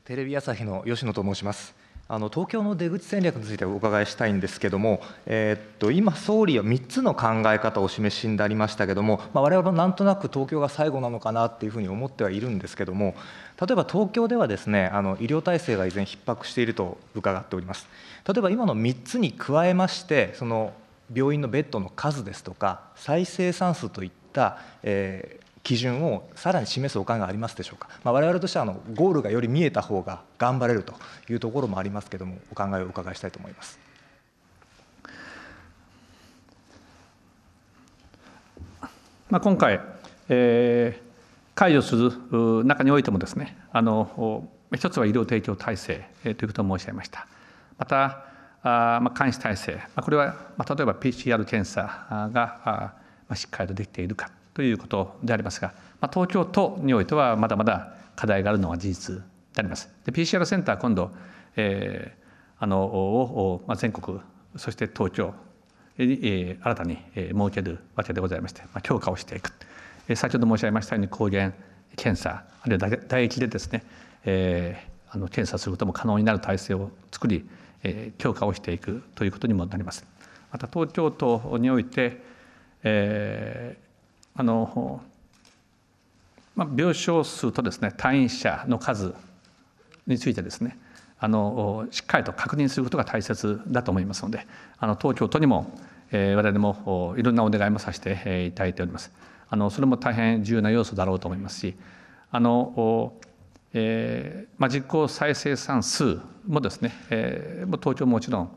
テレビ朝日の吉野と申します。あの東京の出口戦略についてお伺いしたいんですけども、えー、っと今、総理は3つの考え方をお示しになりましたけども、まあ、我々もなんとなく東京が最後なのかなっていうふうに思ってはいるんですけども、例えば東京ではですねあの医療体制が依然逼迫していると伺っております。例えば今の3つに加えましてその病院のベッドの数ですとか再生産数といった、え基準をさらに示すお考えありますでしょうか、まあ、我々としてはあのゴールがより見えた方が頑張れるというところもありますけれども、お考えをお伺いしたいと思います。まあ、今回、えー、解除する中においてもですねあの一つは医療提供体制、えということを申し上げましたまたあ、まあ、監視体制、まあ、これは、まあ、例えば PCR 検査が、あ、まあ、しっかりとできているかということでありますが、まあ、東京都においてはまだまだ課題があるのは事実であります。で PCR センター今度、えー、あのを、まあ、全国そして東京に、え新たに、え設けるわけでございまして、まあ、強化をしていく、え先ほど申し上げましたように抗原検査あるいは唾液でですね、えー、あの検査することも可能になる体制を作り、えー、強化をしていくということにもなります。また東京都において、えー、あの、まあ、病床数とですね退院者の数についてですねあのしっかりと確認することが大切だと思いますのであの東京都にも、えー、我々もいろんなお願いもさせていただいておりますあのそれも大変重要な要素だろうと思いますしあの、えーまあ、実効再生産数もですね、えー、東京もちろん、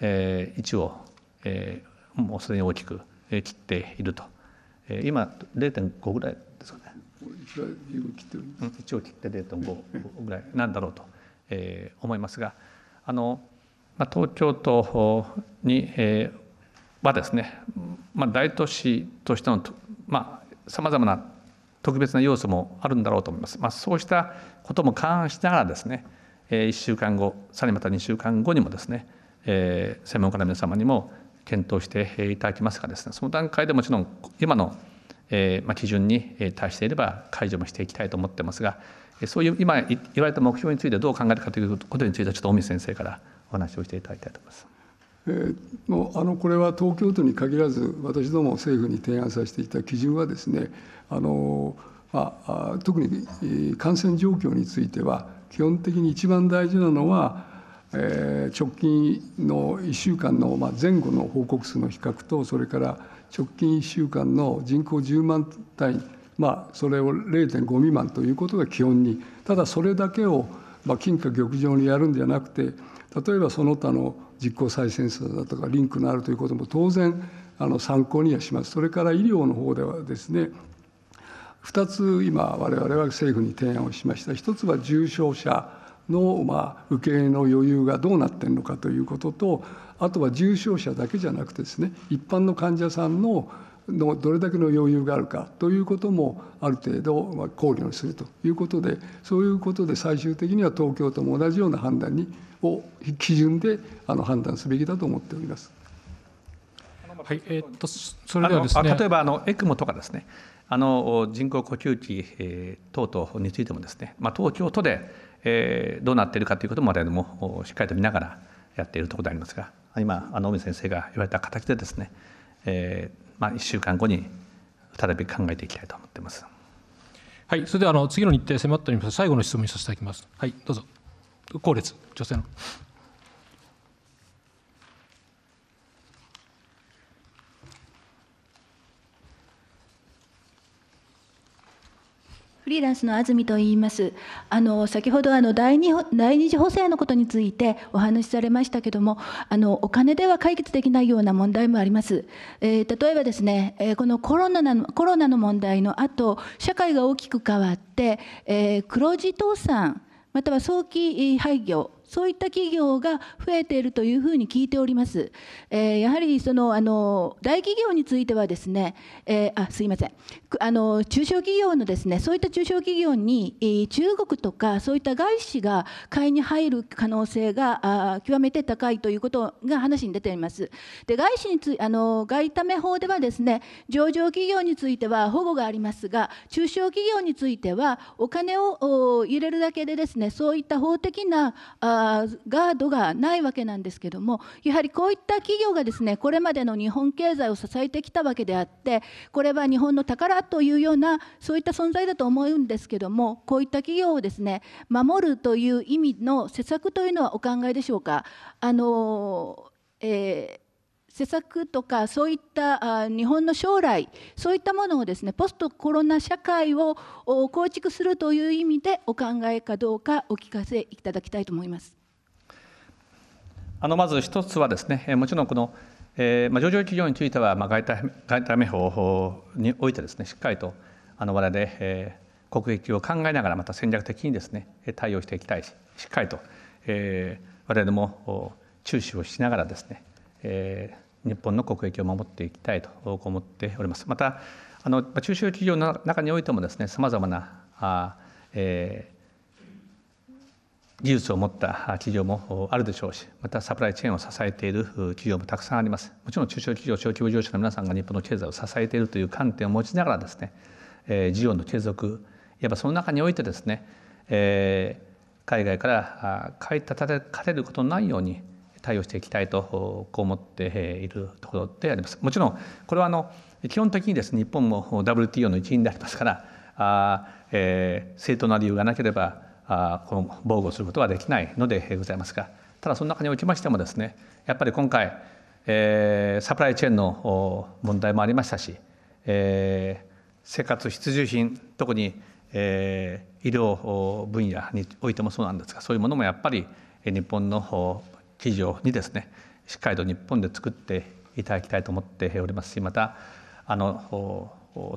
えー、1を、えー、もうすでに大きく切っていると。えー、今0.5ぐらいですかね一応切って0.5ぐらいなんだろうと、えー、思いますがあの、まあ、東京都に、えー、はですね、まあ、大都市としてのまあさまざ、まな特別な要素もあるんだろうと思います、まあ、そうしたことも勘案しながらですね、えー、1週間後さらにまた2週間後にもですね、えー、専門家の皆様にも検討していただきますがですねその段階でもちろん今の基準に対していれば解除もしていきたいと思ってますがそういう今言われた目標についてどう考えるかということについてはちょっと尾身先生からお話をしていただきたいと思います。えー、もうあのこれは東京都に限らず私ども政府に提案させていた基準はですねあの、まあ、特に感染状況については基本的に一番大事なのはえ直近の1週間の前後の報告数の比較と、それから直近1週間の人口10万単まあ、それを0.5未満ということが基本に、ただそれだけを、まあ、金貨玉上にやるんじゃなくて、例えばその他の実効再生数だとか、リンクのあるということも当然、あの参考にはします。それから医療の方ではですね、2つ今、われわれは政府に提案をしました。1つは重症者の、まあ、受け入れの余裕がどうなっているのかということと、あとは重症者だけじゃなくてですね、一般の患者さんののどれだけの余裕があるかということもある程度考慮するということでそういうことで最終的には東京都も同じような判断にを基準であの判断すべきだと思っております。はいえー、っとそれではですね、例えばあのエクモとかですねあの人工呼吸器、え等々についてもですね、まあ、東京都でえー、どうなっているかということも我々もしっかりと見ながらやっているところでありますが今尾身先生が言われた形でですね、えーまあ、1週間後に再び考えていきたいと思ってます。はい、それではあの次の日程迫っております最後の質問にさせていただきます。はい、どうぞ。後列、女性の。フリーランスの安住と言います。あの先ほどあの第二第二次補正のことについてお話しされましたけども、あのお金では解決できないような問題もあります。えー、例えばですね、えー、このコロナのコロナの問題の後、社会が大きく変わって、えー、黒字倒産または早期廃業そういった企業が増えているというふうに聞いております。えー、やはりそのあの大企業についてはですね、えー、あすいませんあの中小企業のですねそういった中小企業に中国とかそういった外資が買いに入る可能性があ極めて高いということが話に出ています。で外資についあの外為法ではですね上場企業については保護がありますが中小企業についてはお金を入れるだけでですねそういった法的なあガードがないわけなんですけどもやはりこういった企業がですねこれまでの日本経済を支えてきたわけであってこれは日本の宝というようなそういった存在だと思うんですけどもこういった企業をですね守るという意味の施策というのはお考えでしょうか。あのえー施策とかそういった日本の将来そういったものをですねポストコロナ社会を構築するという意味でお考えかどうかお聞かせいただきたいと思います。あのまず一つはですねもちろんこの、えー、まあ、上場企業については、まあ、外対外法においてですねしっかりとあの我々、えー、国益を考えながらまた戦略的にですね対応していきたいししっかりと、えー、我々も注視をしながらですねえ日本の国益を守っていきたいと思っております。またあの中小企業の中においてもですねさまざまなあ、えー、技術を持った企業もあるでしょうしまたサプライチェーンを支えている企業もたくさんありますもちろん中小企業小規模事業者の皆さんが日本の経済を支えているという観点を持ちながらですね、えー、事業の継続いわばその中においてですね、えー、海外から買い立たかれることのないように対応していきたいとこう思っているところであります。もちろんこれはあの基本的にですね日本も WTO の一員でありますからあ、えー、正当な理由がなければあこの防護することはできないのでございますがただその中におきましてもですねやっぱり今回、えー、サプライチェーンの問題もありましたし、えー、生活必需品特に、えー、医療分野においてもそうなんですがそういうものもやっぱり日本の記事にですねしっかりと日本で作っていただきたいと思っておりますしまたあの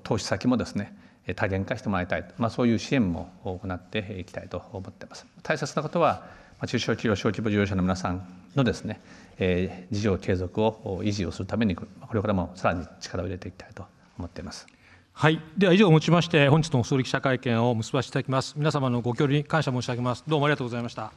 投資先もですね多元化してもらいたい、まあ、そういう支援も行っていきたいと思っています。大切なことは中小企業小規模事業者の皆さんのですね、え事業継続を維持をするためにこれからもさらに力を入れていきたいと思っています。はい、では以上をもちまして本日の総理記者会見を結ばせていただきます。皆様のご協力に感謝申し上げます。どうもありがとうございました。